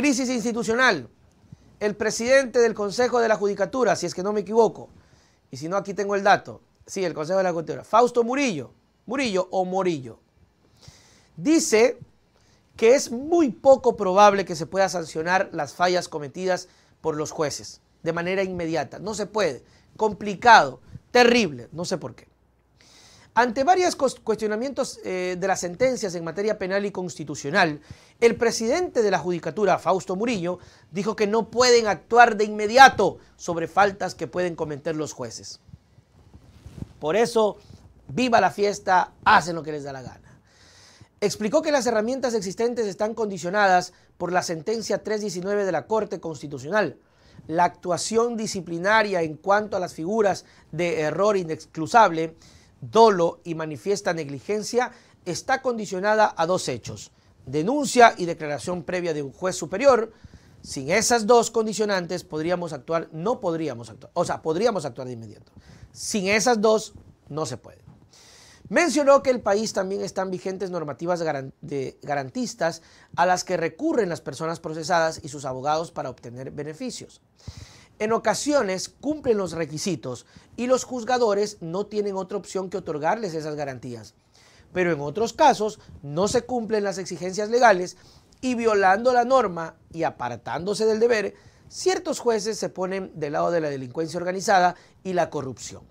Crisis institucional. El presidente del Consejo de la Judicatura, si es que no me equivoco, y si no aquí tengo el dato, sí, el Consejo de la Judicatura, Fausto Murillo, Murillo o Morillo, dice que es muy poco probable que se pueda sancionar las fallas cometidas por los jueces de manera inmediata. No se puede. Complicado, terrible, no sé por qué. Ante varios cuestionamientos eh, de las sentencias en materia penal y constitucional, el presidente de la Judicatura, Fausto Murillo, dijo que no pueden actuar de inmediato sobre faltas que pueden cometer los jueces. Por eso, viva la fiesta, hacen lo que les da la gana. Explicó que las herramientas existentes están condicionadas por la sentencia 319 de la Corte Constitucional, la actuación disciplinaria en cuanto a las figuras de error inexcusable, dolo y manifiesta negligencia está condicionada a dos hechos, denuncia y declaración previa de un juez superior. Sin esas dos condicionantes podríamos actuar, no podríamos actuar, o sea, podríamos actuar de inmediato. Sin esas dos no se puede. Mencionó que el país también están vigentes normativas garantistas a las que recurren las personas procesadas y sus abogados para obtener beneficios. En ocasiones cumplen los requisitos y los juzgadores no tienen otra opción que otorgarles esas garantías. Pero en otros casos no se cumplen las exigencias legales y violando la norma y apartándose del deber, ciertos jueces se ponen del lado de la delincuencia organizada y la corrupción.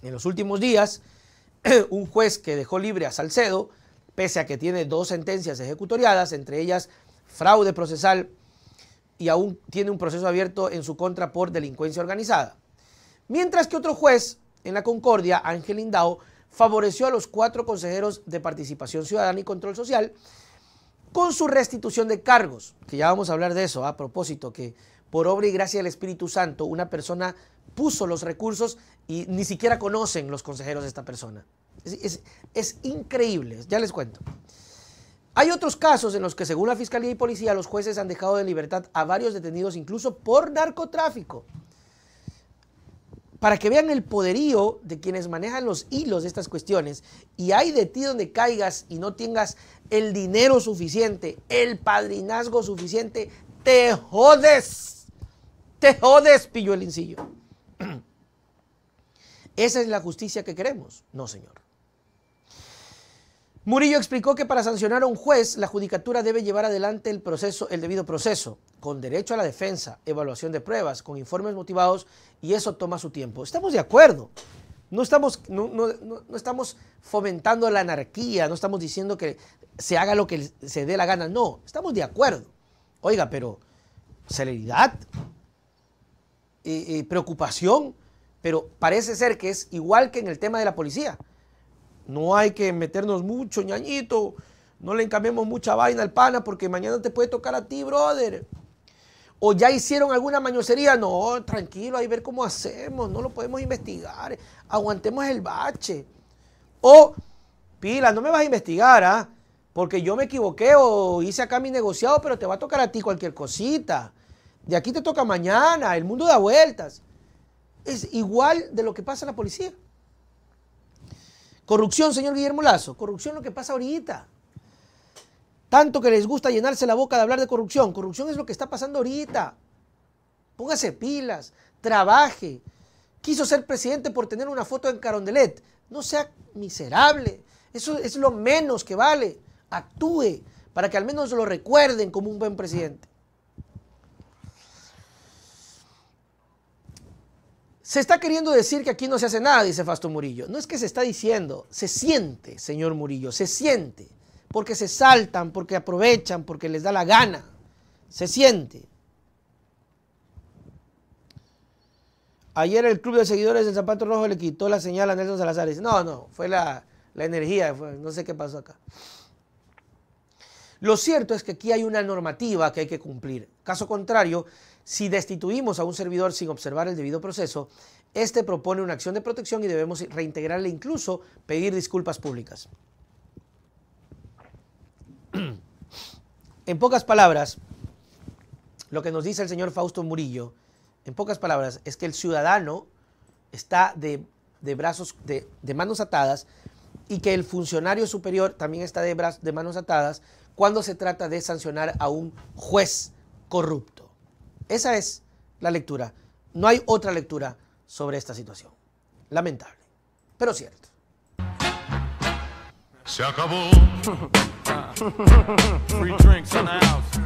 En los últimos días, un juez que dejó libre a Salcedo, pese a que tiene dos sentencias ejecutoriadas, entre ellas fraude procesal y aún tiene un proceso abierto en su contra por delincuencia organizada. Mientras que otro juez en la Concordia, Ángel Indao, favoreció a los cuatro consejeros de Participación Ciudadana y Control Social con su restitución de cargos, que ya vamos a hablar de eso a propósito, que por obra y gracia del Espíritu Santo una persona puso los recursos y ni siquiera conocen los consejeros de esta persona. Es, es increíble, ya les cuento. Hay otros casos en los que, según la Fiscalía y Policía, los jueces han dejado de libertad a varios detenidos, incluso por narcotráfico. Para que vean el poderío de quienes manejan los hilos de estas cuestiones, y hay de ti donde caigas y no tengas el dinero suficiente, el padrinazgo suficiente, te jodes. Te jodes, pilluelincillo. el incillo. ¿Esa es la justicia que queremos? No, señor. Murillo explicó que para sancionar a un juez, la judicatura debe llevar adelante el proceso, el debido proceso, con derecho a la defensa, evaluación de pruebas, con informes motivados, y eso toma su tiempo. Estamos de acuerdo. No estamos, no, estamos fomentando la anarquía, no estamos diciendo que se haga lo que se dé la gana, no, estamos de acuerdo. Oiga, pero celeridad, y preocupación, pero parece ser que es igual que en el tema de la policía. No hay que meternos mucho, ñañito. No le encamemos mucha vaina al pana porque mañana te puede tocar a ti, brother. O ya hicieron alguna mañosería. No, tranquilo, ahí ver cómo hacemos. No lo podemos investigar. Aguantemos el bache. O, pila, no me vas a investigar, ¿ah? Porque yo me equivoqué o hice acá mi negociado, pero te va a tocar a ti cualquier cosita. De aquí te toca mañana. El mundo da vueltas. Es igual de lo que pasa la policía. Corrupción, señor Guillermo Lazo. Corrupción lo que pasa ahorita. Tanto que les gusta llenarse la boca de hablar de corrupción. Corrupción es lo que está pasando ahorita. Póngase pilas, trabaje. Quiso ser presidente por tener una foto en Carondelet. No sea miserable. Eso es lo menos que vale. Actúe para que al menos lo recuerden como un buen presidente. Se está queriendo decir que aquí no se hace nada, dice Fasto Murillo. No es que se está diciendo, se siente, señor Murillo, se siente. Porque se saltan, porque aprovechan, porque les da la gana. Se siente. Ayer el club de seguidores del Zapato Rojo le quitó la señal a Nelson Salazar. Dice, no, no, fue la, energía, no sé qué pasó acá. Lo cierto es que aquí hay una normativa que hay que cumplir. Caso contrario, si destituimos a un servidor sin observar el debido proceso, este propone una acción de protección y debemos reintegrarle incluso pedir disculpas públicas. En pocas palabras, lo que nos dice el señor Fausto Murillo, en pocas palabras, es que el ciudadano está de, brazos, de, manos atadas y que el funcionario superior también está de, brazos, de manos atadas cuando se trata de sancionar a un juez corrupto. Esa es la lectura. No hay otra lectura sobre esta situación. Lamentable, pero cierto.